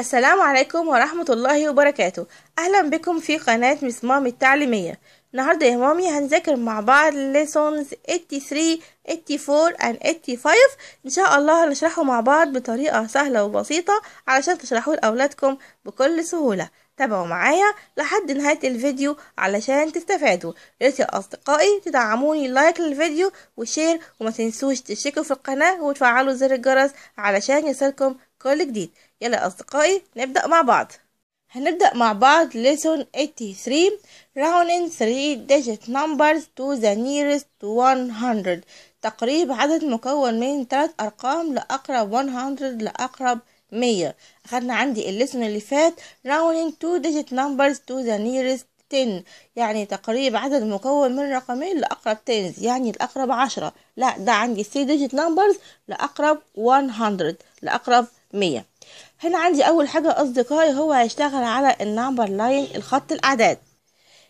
السلام عليكم ورحمة الله وبركاته أهلا بكم في قناة مامي التعليمية النهاردة يا مامي هنذاكر مع بعض lessons 83 84 and 85 إن شاء الله هنشرحه مع بعض بطريقة سهلة وبسيطة علشان تشرحوه لأولادكم بكل سهولة تابعوا معايا لحد نهاية الفيديو علشان تستفادوا ريت يا أصدقائي تدعموني لايك للفيديو وشير وما تنسوش تشتركوا في القناة وتفعلوا زر الجرس علشان يصلكم كل جديد يلا أصدقائي نبدأ مع بعض هنبدأ مع بعض lesson 83 rounding 3 digit numbers to the nearest to 100 تقريب عدد مكون من 3 أرقام لأقرب 100 لأقرب 100 أخذنا عندي الليسون اللي فات rounding 2 digit numbers to the nearest 10 يعني تقريب عدد مكون من رقمين لأقرب 10 يعني الأقرب 10 لا ده عندي 3 digit numbers لأقرب 100 لأقرب 100 هنا عندي اول حاجة اصدقائي هو هيشتغل على النمبر لاين الخط الاعداد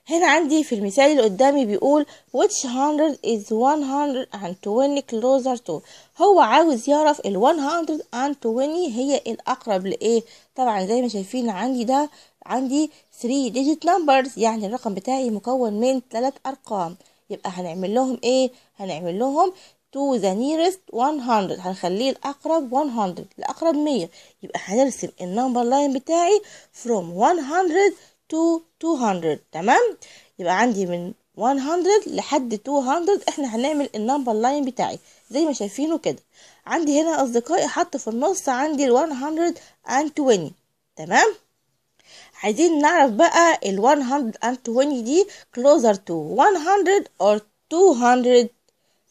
هنا عندي في المثال اللي قدامي بيقول which hundred is one hundred and twenty closer to هو عاوز يعرف ال one hundred and twenty هي الأقرب لإيه طبعا زي ما شايفين عندي ده عندي three digit numbers يعني الرقم بتاعي مكون من ثلاث أرقام يبقى هنعمل لهم إيه هنعمل لهم to the nearest 100 هنخليه الأقرب 100 الأقرب 100 يبقى هنرسم النمبر لاين بتاعي from 100 to 200 تمام يبقى عندي من 100 لحد 200 احنا هنعمل النمبر لاين بتاعي زي ما شايفينه كده عندي هنا أصدقائي حط في النص عندي ال 120 تمام عايزين نعرف بقى ال 120 دي closer to 100 or 200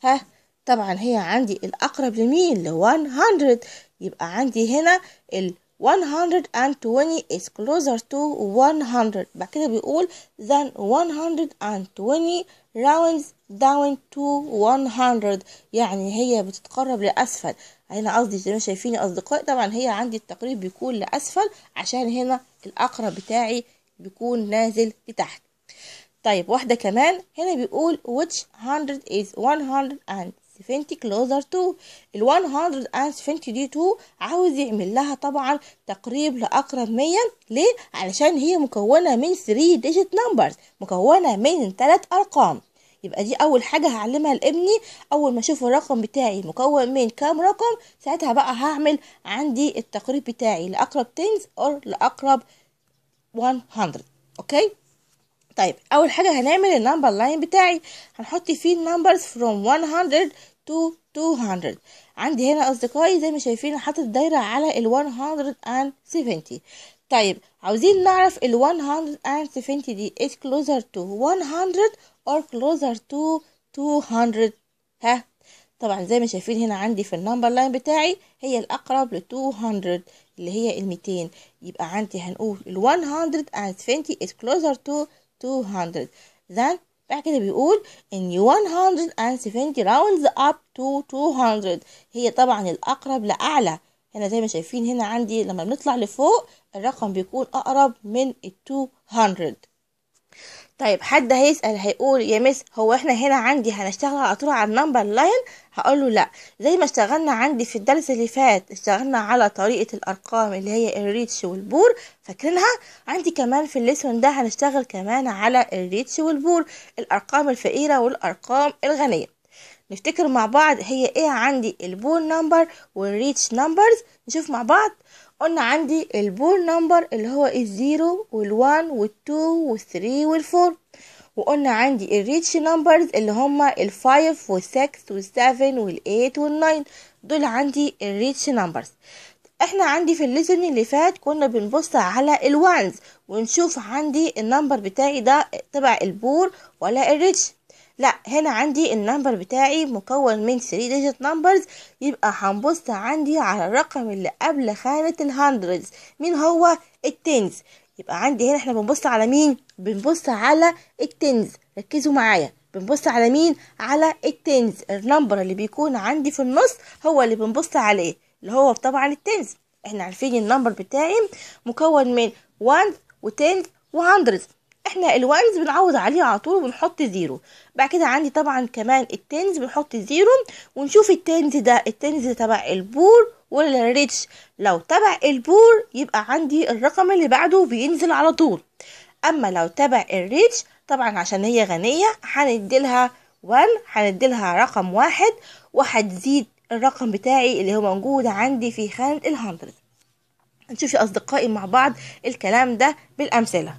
ها طبعا هي عندي الأقرب لمين ل 100 يبقى عندي هنا ال 120 is closer to 100 بعد كده بيقول then 120 rounds down to 100 يعني هي بتتقرب لأسفل هنا قصدي زي ما شايفين أصدقائي طبعا هي عندي التقريب بيكون لأسفل عشان هنا الأقرب بتاعي بيكون نازل لتحت طيب واحدة كمان هنا بيقول which 100 is and 170 كلوزر تو ال 170 دي تو عاوز يعمل لها طبعا تقريب لأقرب 100 ليه؟ علشان هي مكونة من 3 digit numbers مكونة من ثلاث أرقام يبقى دي اول حاجه هعلمها لابني اول ما اشوف الرقم بتاعي مكون من كام رقم ساعتها بقى هعمل عندي التقريب بتاعي لاقرب تينز أو لاقرب 100 اوكي طيب اول حاجه هنعمل النمبر لاين بتاعي هنحط فيه النمبرز from 100 to 200 عندي هنا اصدقائي زي ما شايفين حاطط دايره على ال 170 طيب عاوزين نعرف ال 170 دي is closer to 100 or closer to 200 ها طبعا زي ما شايفين هنا عندي في النمبر لاين بتاعي هي الاقرب ل 200 اللي هي ال 200 يبقى عندي هنقول ال 170 is closer to 200 then بعد كده بيقول ان 170 rounds up to 200 هي طبعا الأقرب لأعلى هنا زي ما شايفين هنا عندي لما بنطلع لفوق الرقم بيكون أقرب من ال 200 طيب حد هيسأل هيقول يا مس هو احنا هنا عندي هنشتغل على طول على النمبر لاين هقوله لا زي ما اشتغلنا عندي في الدرس اللي فات اشتغلنا على طريقة الأرقام اللي هي الريتش والبور فاكرينها عندي كمان في الليسون ده هنشتغل كمان على الريتش والبور الأرقام الفقيرة والأرقام الغنية نفتكر مع بعض هي ايه عندي البور نمبر والريتش نمبرز نشوف مع بعض قلنا عندي البول نمبر اللي هو الزيرو إيه والوان والتو والثري والفور وقلنا عندي الريتش نمبرز اللي هما الفايف والسكس والسفن والايت والناين دول عندي الريتش نمبرز احنا عندي في الليسن اللي فات كنا بنبص على الوانز ونشوف عندي النمبر بتاعي ده تبع البور ولا الريتش لا هنا عندي النمبر بتاعي مكون من 3 digit numbers يبقى هنبص عندي على الرقم اللي قبل خانة الهندردز مين هو التينز يبقى عندي هنا احنا بنبص على مين بنبص على التينز ركزوا معايا بنبص على مين على التينز النمبر اللي بيكون عندي في النص هو اللي بنبص عليه اللي هو طبعا التينز احنا عارفين النمبر بتاعي مكون من 1 و10 و100 احنا الوانز بنعوض عليه على طول وبنحط زيرو بعد كده عندي طبعا كمان التنز بنحط زيرو ونشوف التنز ده التنز تبع البور ولا الريتش لو تبع البور يبقى عندي الرقم اللي بعده بينزل على طول اما لو تبع الريتش طبعا عشان هي غنية هنديلها 1 هنديلها رقم واحد وهتزيد الرقم بتاعي اللي هو موجود عندي في خانة الهندرد نشوف يا أصدقائي مع بعض الكلام ده بالأمثلة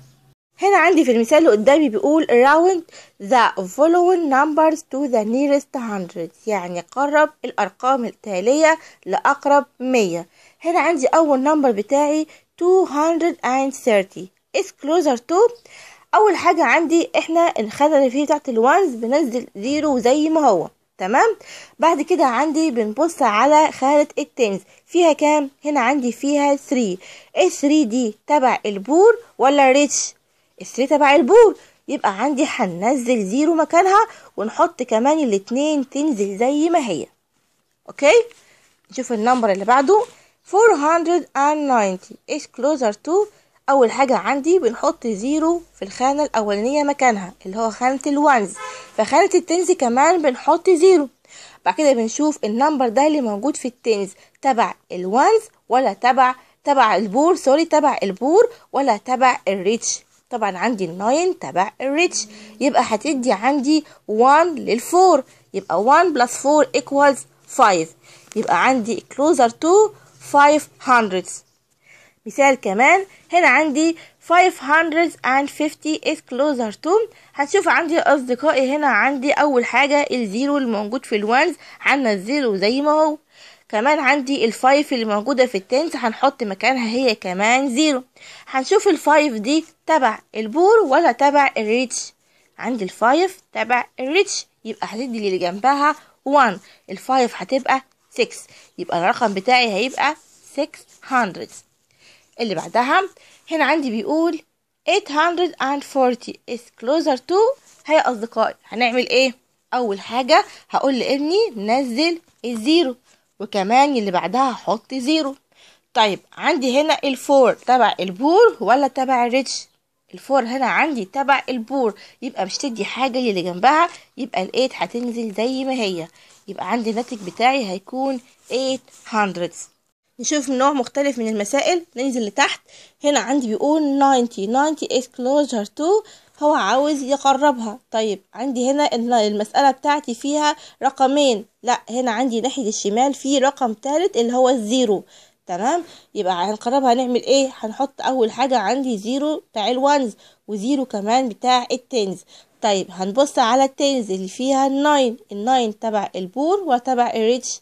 هنا عندي في المثال اللي قدامي بيقول round the following numbers to the nearest hundred يعني قرب الأرقام التالية لأقرب مية هنا عندي أول نمبر بتاعي 230 is closer to أول حاجة عندي احنا الخانة اللي فيه تحت الوانز بنزل زيرو زي ما هو تمام بعد كده عندي بنبص على خانة التنز فيها كام هنا عندي فيها 3 ال 3 دي تبع البور ولا ريتش الثلاثة بقى البور يبقى عندي هننزل زيرو مكانها ونحط كمان الاتنين تنزل زي ما هي اوكي نشوف النمبر اللي بعده 490 is closer to اول حاجة عندي بنحط زيرو في الخانة الاولانية مكانها اللي هو خانة الوانز فخانة التنز كمان بنحط زيرو بعد كده بنشوف النمبر ده اللي موجود في التنز تبع الوانز ولا تبع تبع البور سوري تبع البور ولا تبع الريتش طبعا عندي الناين تبع الريتش يبقى هتدي عندي 1 للفور يبقى 1 بلس 4 ايكوالز 5 يبقى عندي كلوزر تو 500 مثال كمان هنا عندي 550 is closer to هنشوف عندي أصدقائي هنا عندي أول حاجة الزيرو الموجود في الوانز عندنا الزيرو زي ما هو كمان عندي الفايف اللي موجودة في التنس هنحط مكانها هي كمان زيرو هنشوف الفايف دي تبع البور ولا تبع الريتش عندي الفايف تبع الريتش يبقى هتدي اللي جنبها وان الفايف هتبقى 6 يبقى الرقم بتاعي هيبقى 600 اللي بعدها هنا عندي بيقول 840 is closer to هيا أصدقائي هنعمل إيه؟ أول حاجة هقول لابني نزل الزيرو وكمان اللي بعدها هحط زيرو طيب عندي هنا الفور تبع البور ولا تبع الريتش الفور هنا عندي تبع البور يبقى مش تدي حاجة للي جنبها يبقى الايت هتنزل زي ما هي يبقى عندي الناتج بتاعي هيكون 800 نشوف نوع مختلف من المسائل ننزل لتحت هنا عندي بيقول 90 90 is closer to هو عاوز يقربها طيب عندي هنا المسألة بتاعتي فيها رقمين لا هنا عندي ناحية الشمال في رقم ثالث اللي هو الزيرو تمام يبقى هنقربها هنعمل ايه هنحط اول حاجة عندي زيرو بتاع الوانز وزيرو كمان بتاع التينز طيب هنبص على التينز اللي فيها الناين الناين تبع البور وتبع الريتش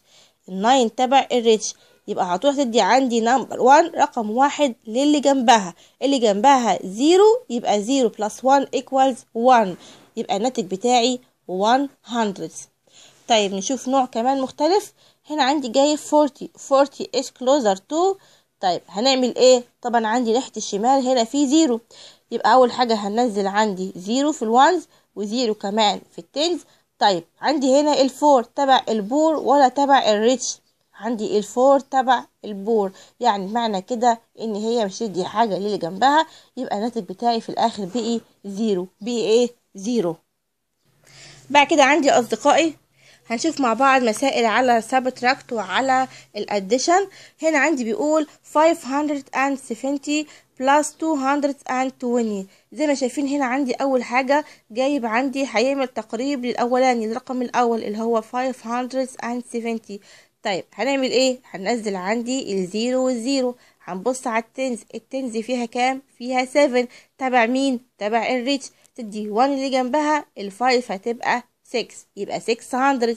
الناين تبع الريتش يبقى هتروح تدي عندي نمبر 1 رقم واحد للي جنبها اللي جنبها 0 يبقى 0 بلس 1 equals 1 يبقى الناتج بتاعي 100 طيب نشوف نوع كمان مختلف هنا عندي جاي 40 40 is closer to طيب هنعمل ايه طبعا عندي ناحيه الشمال هنا في 0 يبقى اول حاجه هننزل عندي 0 في الوانز و0 كمان في التنز طيب عندي هنا الفور تبع البور ولا تبع الريتش عندي الفور تبع البور يعني معنى كده ان هي مش تدي حاجه للي جنبها يبقى الناتج بتاعي في الاخر بقي إيه زيرو بي ايه زيرو بعد كده عندي اصدقائي هنشوف مع بعض مسائل على سابتراكت وعلى الاديشن هنا عندي بيقول 570 بلس 220 زي ما شايفين هنا عندي اول حاجه جايب عندي هيعمل تقريب للاولاني الرقم الاول اللي هو 570 طيب هنعمل ايه هننزل عندي الزيرو والزيرو هنبص على التنز التنز فيها كام فيها 7 تبع مين تبع الريتش تدي 1 اللي جنبها ال5 هتبقى 6 يبقى 600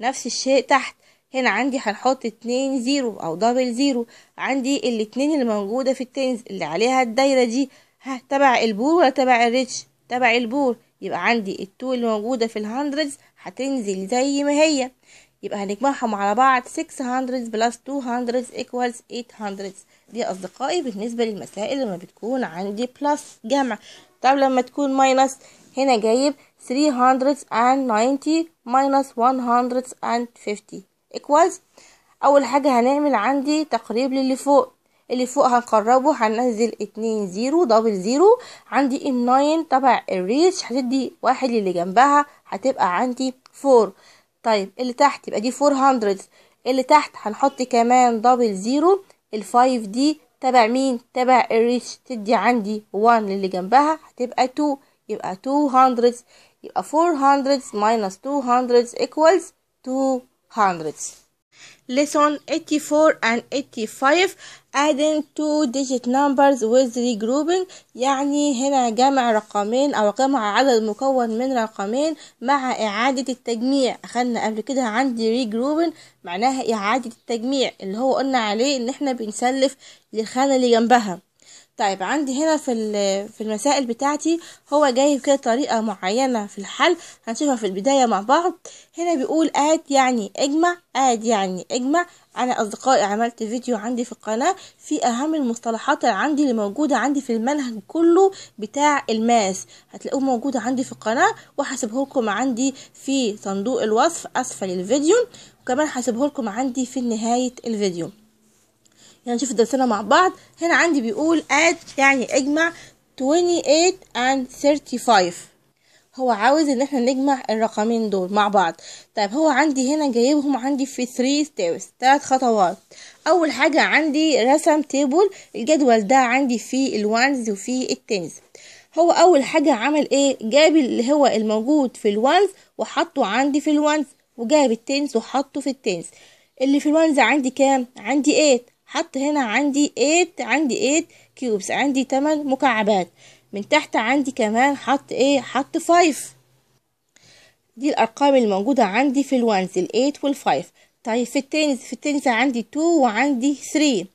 نفس الشيء تحت هنا عندي هنحط اتنين زيرو او دبل زيرو عندي الاتنين اللي موجودة في التنز اللي عليها الدايرة دي ها تبع البور ولا تبع الريتش تبع البور يبقى عندي التو اللي موجودة في الهندردز هتنزل زي ما هي يبقى هنجمعهم على بعض 600 بلس 200 equals 800 دي أصدقائي بالنسبة للمسائل لما بتكون عندي بلس جمع طب لما تكون ماينس هنا جايب 390 minus 150 equals أول حاجة هنعمل عندي تقريب للي فوق اللي فوق هنقربه هننزل اتنين زيرو دبل زيرو عندي الناين تبع الريتش هتدي واحد اللي جنبها هتبقى عندي فور طيب اللي تحت يبقى دي 400 اللي تحت هنحط كمان دبل زيرو ال5 دي تبع مين تبع الريتش تدي عندي 1 للي جنبها هتبقى 2 يبقى 200 يبقى 400 200 equals 200 lesson 84 and 85 adding two digit numbers with regrouping يعني هنا جمع رقمين او جمع عدد مكون من رقمين مع اعادة التجميع اخدنا قبل كده عندي regrouping معناها اعادة التجميع اللي هو قلنا عليه ان احنا بنسلف للخانة اللي جنبها طيب عندي هنا في في المسائل بتاعتي هو جايب كده طريقة معينة في الحل هنشوفها في البداية مع بعض هنا بيقول اد يعني اجمع اد يعني اجمع انا اصدقائي عملت فيديو عندي في القناة في اهم المصطلحات اللي عندي اللي موجودة عندي في المنهج كله بتاع الماس هتلاقوه موجود عندي في القناة وهسيبه لكم عندي في صندوق الوصف اسفل الفيديو وكمان هسيبه لكم عندي في نهاية الفيديو يعني نشوف درسنا مع بعض هنا عندي بيقول add يعني اجمع 28 and 35 هو عاوز ان احنا نجمع الرقمين دول مع بعض طيب هو عندي هنا جايبهم عندي في 3 steps 3 خطوات اول حاجة عندي رسم تيبل الجدول ده عندي فيه الوانز وفيه التنز هو اول حاجة عمل ايه جاب اللي هو الموجود في الوانز وحطه عندي في الوانز وجاب التنز وحطه في التنز اللي في الوانز عندي كام عندي 8 حط هنا عندي 8 عندي 8 كيوبس عندي 8 مكعبات من تحت عندي كمان حط ايه حط 5 دي الارقام الموجودة عندي في الوانز الايت والفايف طيب في التنس في التنس عندي 2 وعندي 3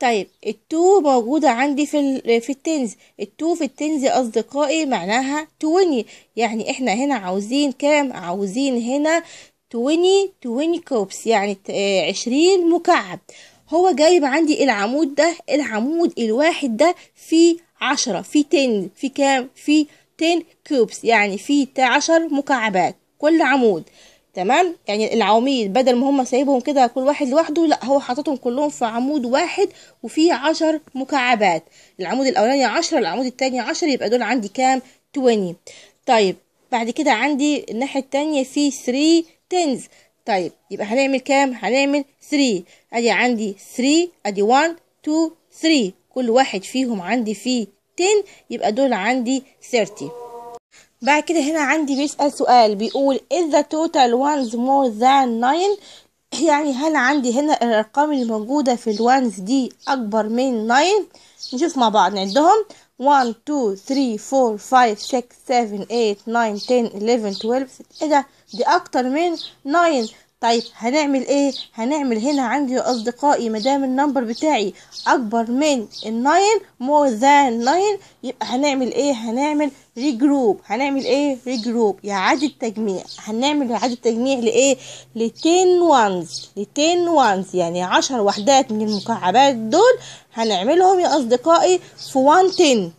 طيب التو موجودة عندي في طيب، في التنز التو في التنز طيب، أصدقائي معناها توني يعني احنا هنا عاوزين كام عاوزين هنا توني توني كوبس يعني آه، عشرين مكعب هو جايب عندي العمود ده العمود الواحد ده فيه عشرة فيه تن فيه كام فيه تن كوبس يعني فيه عشر مكعبات كل عمود تمام يعني العواميد بدل ما هم سايبهم كده كل واحد لوحده لا هو حاططهم كلهم في عمود واحد وفيه عشر مكعبات العمود الاولاني عشرة العمود التاني عشر يبقى دول عندي كام 20 طيب بعد كده عندي الناحية التانية فيه 3 تنز طيب يبقى هنعمل كام هنعمل 3 ادي عندي 3 ادي 1 2 3 كل واحد فيهم عندي فيه 10 يبقى دول عندي 30 بعد كده هنا عندي بيسأل سؤال بيقول is the total ones more than 9 يعني هل عندي هنا الارقام اللي موجوده في الوانز دي اكبر من 9 نشوف مع بعض نعدهم 1, 2, 3, 4, 5, 6, 7, 8, 9, 10, 11, 12 ايه ده دي اكتر من 9 طيب هنعمل ايه هنعمل هنا عندي يا اصدقائي مدام النمبر بتاعي اكبر من الناين مور ذان ناين يبقى هنعمل ايه هنعمل ريجروب هنعمل ايه ريجروب اعاده تجميع هنعمل اعاده تجميع لايه ل 10 وانز ل 10 وانز يعني 10 وحدات من المكعبات دول هنعملهم يا اصدقائي في 1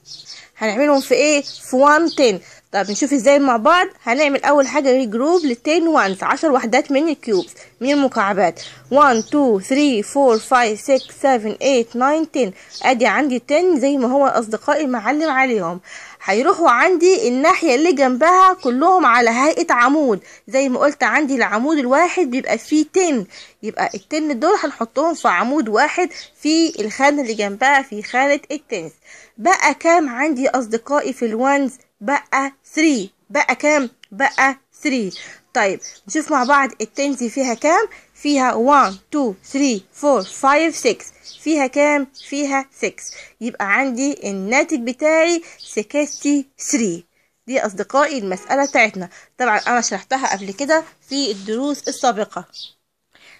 هنعملهم في ايه في 1 10 طب نشوف ازاي مع بعض هنعمل اول حاجة جروب للتين وانس عشر وحدات من الكيوبز من المكعبات وان تو ثري فور فاي سيك سيفن ايت ناين تين ادي عندي تين زي ما هو اصدقائي معلم عليهم هيروحوا عندي الناحية اللي جنبها كلهم على هيئة عمود زي ما قلت عندي العمود الواحد بيبقى فيه تين يبقى التين دول هنحطهم في عمود واحد في الخانة اللي جنبها في خانة التنس بقى كام عندي اصدقائي في الوانز بقى 3 بقى كام بقى 3 طيب نشوف مع بعض التنزي فيها كام فيها 1 2 3 4 5 6 فيها كام فيها 6 يبقى عندي الناتج بتاعي 63 دي اصدقائي المساله بتاعتنا طبعا انا شرحتها قبل كده في الدروس السابقه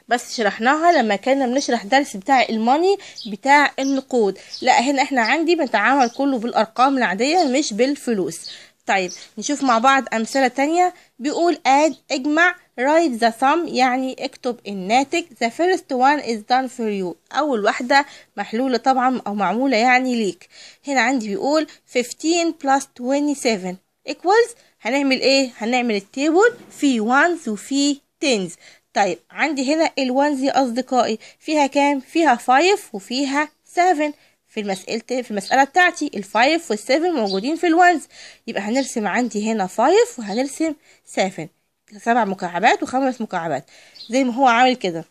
بس شرحناها لما كنا بنشرح درس بتاع الماني بتاع النقود لا هنا احنا عندي بنتعامل كله بالارقام العادية مش بالفلوس طيب نشوف مع بعض امثلة تانية بيقول اد اجمع write the sum يعني اكتب الناتج the first one is done for you اول واحدة محلولة طبعا او معمولة يعني ليك هنا عندي بيقول 15 plus 27 equals هنعمل ايه هنعمل التيبل في ones وفي tens طيب عندي هنا الوانزي أصدقائي فيها كام؟ فيها 5 وفيها 7 في المسألة في المسألة بتاعتي ال 5 وال 7 موجودين في الوانز يبقى هنرسم عندي هنا 5 وهنرسم 7 سبع مكعبات وخمس مكعبات زي ما هو عامل كده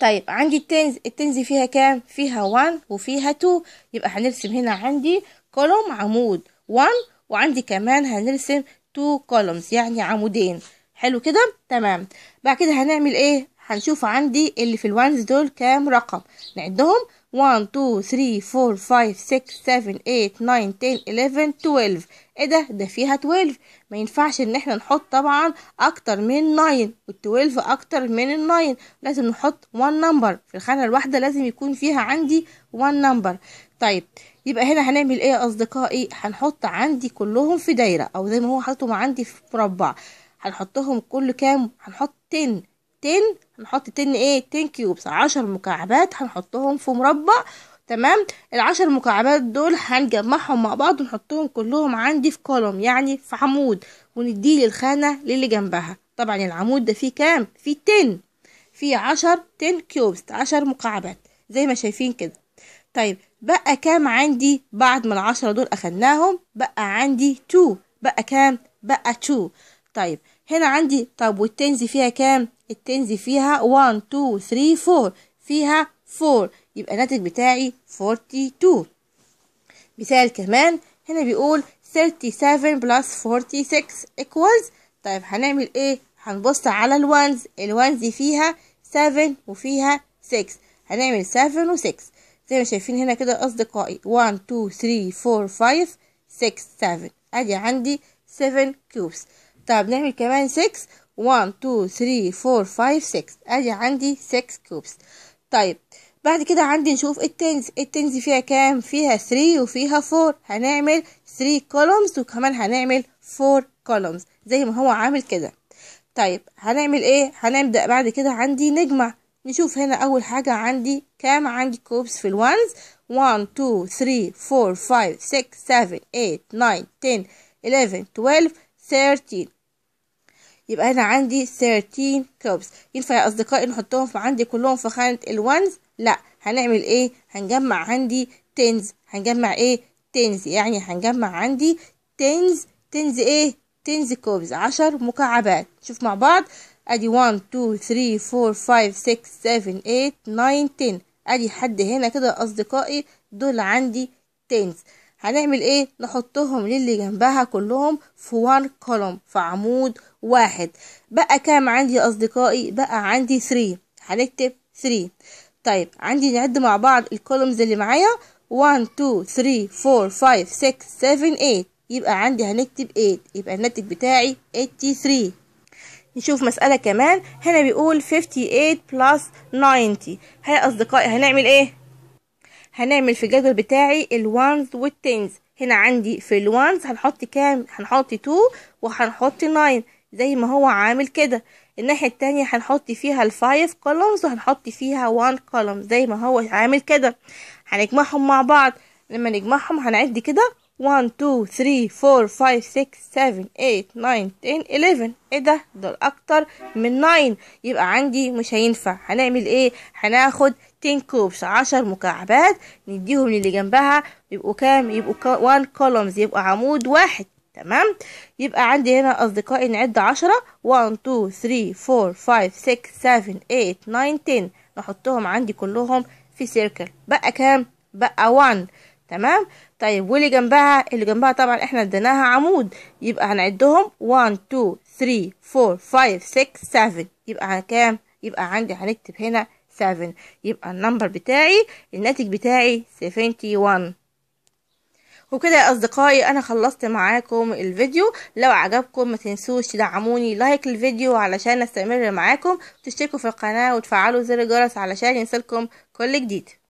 طيب عندي التنز التنز فيها كام فيها 1 وفيها 2 يبقى هنرسم هنا عندي كولوم عمود 1 وعندي كمان هنرسم 2 كولومز يعني عمودين حلو كده تمام بعد كده هنعمل ايه هنشوف عندي اللي في الوانز دول كام رقم نعدهم 1 2 3 4 5 6 7 8 9 10 11 12 ايه ده ده فيها 12 ما ينفعش ان احنا نحط طبعا اكتر من 9 وال12 اكتر من ال9 لازم نحط 1 نمبر في الخانه الواحده لازم يكون فيها عندي 1 نمبر طيب يبقى هنا هنعمل ايه يا اصدقائي هنحط عندي كلهم في دايره او زي ما هو حاطهم عندي في مربع هنحطهم كل كام هنحط تن تن هنحط تن ايه تن كيوبس عشر مكعبات هنحطهم في مربع تمام العشر مكعبات دول هنجمعهم مع بعض ونحطهم كلهم عندي في كولوم يعني في عمود ونديه للخانة للي جنبها طبعا العمود ده فيه كام فيه تن فيه عشر تن كيوبس عشر مكعبات زي ما شايفين كده طيب بقى كام عندي بعد ما العشرة دول أخدناهم بقى عندي تو بقى كام بقى تو طيب هنا عندي طب والتنز فيها كام التنز فيها 1 2 3 4 فيها 4 يبقى الناتج بتاعي 42 مثال كمان هنا بيقول 37 plus 46 equals طيب هنعمل ايه هنبص على الوانز الوانز فيها 7 وفيها 6 هنعمل 7 و6 زي ما شايفين هنا كده اصدقائي 1 2 3 4 5 6 7 ادي عندي 7 كيوبس طب نعمل كمان 6 1 2 3 4 5 6 ادي عندي 6 كوبس طيب بعد كده عندي نشوف التنز التنز فيها كام فيها 3 وفيها 4 هنعمل 3 كولومز وكمان هنعمل 4 كولومز زي ما هو عامل كده طيب هنعمل ايه هنبدأ بعد كده عندي نجمع نشوف هنا اول حاجة عندي كام عندي كوبس في الوانز 1 2 3 4 5 6 7 8 9 10 11 12 13 يبقى هنا عندي 13 كوبس ينفع يا اصدقائي نحطهم في عندي كلهم في خانه الونز لا هنعمل ايه هنجمع عندي تنز هنجمع ايه تنز يعني هنجمع عندي تنز تنز ايه تنز كوبس 10 مكعبات شوف مع بعض ادي 1 2 3 4 5 6 7 8 9 10 ادي حد هنا كده اصدقائي دول عندي تنز هنعمل ايه نحطهم للي جنبها كلهم في وان كولوم في عمود واحد بقى كام عندي يا اصدقائي بقى عندي 3 هنكتب 3 طيب عندي نعد مع بعض الكولومز اللي معايا 1 2 3 4 5 6 7 8 يبقى عندي هنكتب 8 يبقى الناتج بتاعي 83 نشوف مسألة كمان هنا بيقول 58 plus 90 هيا أصدقائي هنعمل إيه هنعمل في الجدول بتاعي الوانز والتينز هنا عندي في الوانز هنحط كام هنحط 2 وهنحط 9 زي ما هو عامل كده الناحية التانية هنحط فيها الفايف كولومز وهنحط فيها وان كولوم زي ما هو عامل كده هنجمعهم مع بعض لما نجمعهم هنعد كده 1 2 3 4 5 6 7 8 9 10 11 ايه ده دول اكتر من 9 يبقى عندي مش هينفع هنعمل ايه هناخد 10 كوبس 10 مكعبات نديهم للي جنبها يبقوا كام يبقوا 1 كولومز يبقى عمود واحد تمام يبقى عندي هنا اصدقائي نعد 10 1 2 3 4 5 6 7 8 9 10 نحطهم عندي كلهم في سيركل بقى كام بقى 1 تمام طيب واللي جنبها اللي جنبها طبعا احنا اديناها عمود يبقى هنعدهم 1 2 3 4 5 6 7 يبقى كام يبقى عندي هنكتب هنا 7 يبقى النمبر بتاعي الناتج بتاعي 71 وكده يا اصدقائي انا خلصت معاكم الفيديو لو عجبكم ما تنسوش تدعموني لايك الفيديو علشان استمر معاكم وتشتركوا في القناة وتفعلوا زر الجرس علشان يوصلكم كل جديد